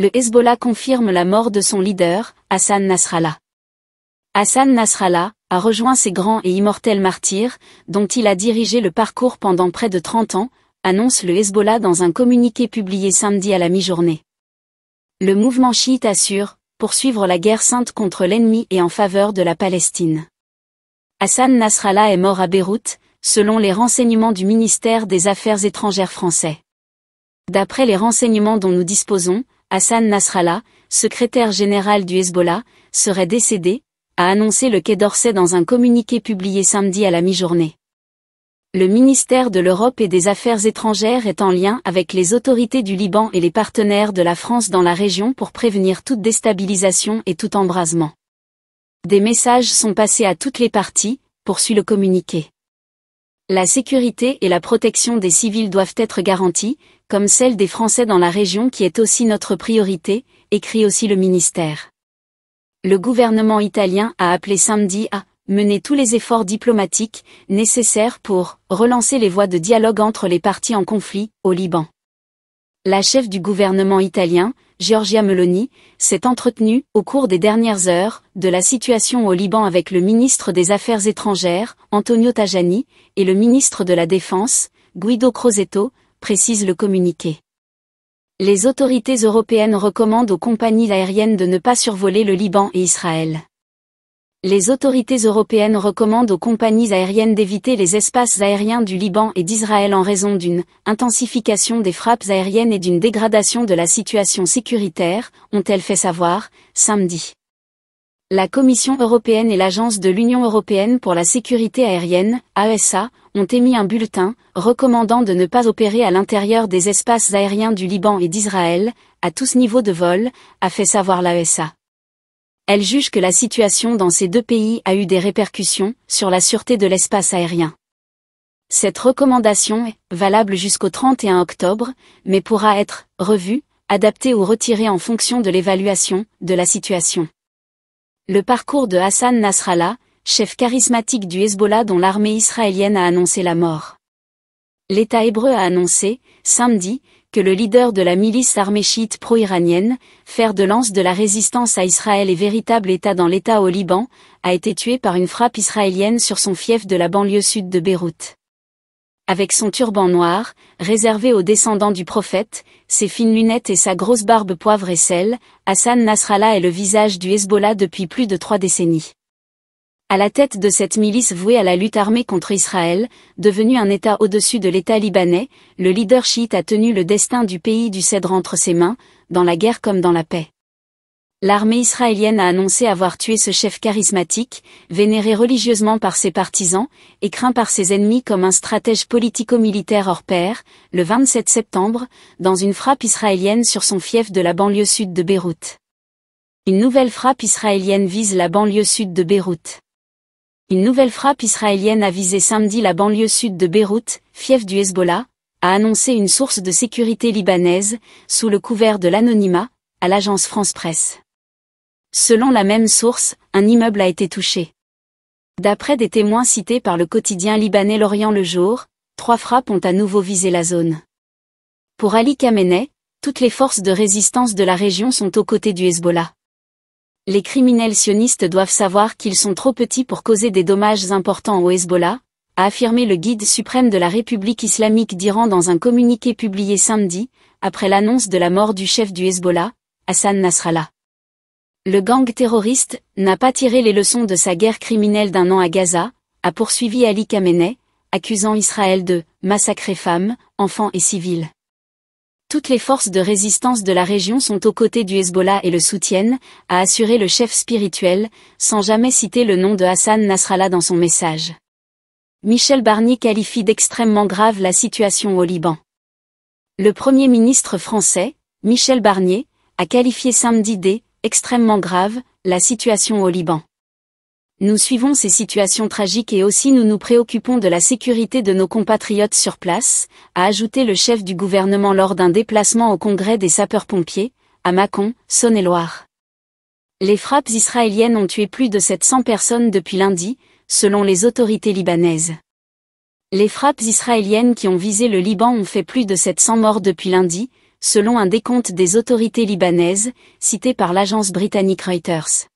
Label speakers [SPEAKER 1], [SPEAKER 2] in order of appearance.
[SPEAKER 1] le Hezbollah confirme la mort de son leader, Hassan Nasrallah. Hassan Nasrallah a rejoint ses grands et immortels martyrs, dont il a dirigé le parcours pendant près de 30 ans, annonce le Hezbollah dans un communiqué publié samedi à la mi-journée. Le mouvement chiite assure poursuivre la guerre sainte contre l'ennemi et en faveur de la Palestine. Hassan Nasrallah est mort à Beyrouth, selon les renseignements du ministère des Affaires étrangères français. D'après les renseignements dont nous disposons, Hassan Nasrallah, secrétaire général du Hezbollah, serait décédé, a annoncé le Quai d'Orsay dans un communiqué publié samedi à la mi-journée. Le ministère de l'Europe et des Affaires étrangères est en lien avec les autorités du Liban et les partenaires de la France dans la région pour prévenir toute déstabilisation et tout embrasement. Des messages sont passés à toutes les parties, poursuit le communiqué. La sécurité et la protection des civils doivent être garanties, comme celle des Français dans la région qui est aussi notre priorité, écrit aussi le ministère. Le gouvernement italien a appelé samedi à mener tous les efforts diplomatiques nécessaires pour relancer les voies de dialogue entre les parties en conflit au Liban. La chef du gouvernement italien, Georgia Meloni, s'est entretenue, au cours des dernières heures, de la situation au Liban avec le ministre des Affaires étrangères, Antonio Tajani, et le ministre de la Défense, Guido Crosetto, précise le communiqué. Les autorités européennes recommandent aux compagnies aériennes de ne pas survoler le Liban et Israël les autorités européennes recommandent aux compagnies aériennes d'éviter les espaces aériens du Liban et d'Israël en raison d'une intensification des frappes aériennes et d'une dégradation de la situation sécuritaire, ont-elles fait savoir, samedi. La Commission européenne et l'Agence de l'Union européenne pour la sécurité aérienne, AESA, ont émis un bulletin recommandant de ne pas opérer à l'intérieur des espaces aériens du Liban et d'Israël, à tous niveaux de vol, a fait savoir l'ASA elle juge que la situation dans ces deux pays a eu des répercussions sur la sûreté de l'espace aérien. Cette recommandation est valable jusqu'au 31 octobre, mais pourra être revue, adaptée ou retirée en fonction de l'évaluation de la situation. Le parcours de Hassan Nasrallah, chef charismatique du Hezbollah dont l'armée israélienne a annoncé la mort. L'État hébreu a annoncé, samedi, que le leader de la milice armée chiite pro-iranienne, fer de lance de la résistance à Israël et véritable État dans l'État au Liban, a été tué par une frappe israélienne sur son fief de la banlieue sud de Beyrouth. Avec son turban noir, réservé aux descendants du prophète, ses fines lunettes et sa grosse barbe poivre et sel, Hassan Nasrallah est le visage du Hezbollah depuis plus de trois décennies à la tête de cette milice vouée à la lutte armée contre Israël, devenu un État au-dessus de l'État libanais, le leader chiite a tenu le destin du pays du Cèdre entre ses mains, dans la guerre comme dans la paix. L'armée israélienne a annoncé avoir tué ce chef charismatique, vénéré religieusement par ses partisans, et craint par ses ennemis comme un stratège politico-militaire hors pair, le 27 septembre, dans une frappe israélienne sur son fief de la banlieue sud de Beyrouth. Une nouvelle frappe israélienne vise la banlieue sud de Beyrouth. Une nouvelle frappe israélienne a visé samedi la banlieue sud de Beyrouth, fief du Hezbollah, a annoncé une source de sécurité libanaise, sous le couvert de l'anonymat, à l'agence France-Presse. Selon la même source, un immeuble a été touché. D'après des témoins cités par le quotidien libanais L'Orient le Jour, trois frappes ont à nouveau visé la zone. Pour Ali Khamenei, toutes les forces de résistance de la région sont aux côtés du Hezbollah les criminels sionistes doivent savoir qu'ils sont trop petits pour causer des dommages importants au Hezbollah, a affirmé le guide suprême de la République islamique d'Iran dans un communiqué publié samedi, après l'annonce de la mort du chef du Hezbollah, Hassan Nasrallah. Le gang terroriste n'a pas tiré les leçons de sa guerre criminelle d'un an à Gaza, a poursuivi Ali Khamenei, accusant Israël de massacrer femmes, enfants et civils. Toutes les forces de résistance de la région sont aux côtés du Hezbollah et le soutiennent, a assuré le chef spirituel, sans jamais citer le nom de Hassan Nasrallah dans son message. Michel Barnier qualifie d'extrêmement grave la situation au Liban. Le Premier ministre français, Michel Barnier, a qualifié samedi d'extrêmement extrêmement grave » la situation au Liban nous suivons ces situations tragiques et aussi nous nous préoccupons de la sécurité de nos compatriotes sur place, a ajouté le chef du gouvernement lors d'un déplacement au congrès des sapeurs-pompiers, à Mâcon, Saône-et-Loire. Les frappes israéliennes ont tué plus de 700 personnes depuis lundi, selon les autorités libanaises. Les frappes israéliennes qui ont visé le Liban ont fait plus de 700 morts depuis lundi, selon un décompte des autorités libanaises, cité par l'agence britannique Reuters.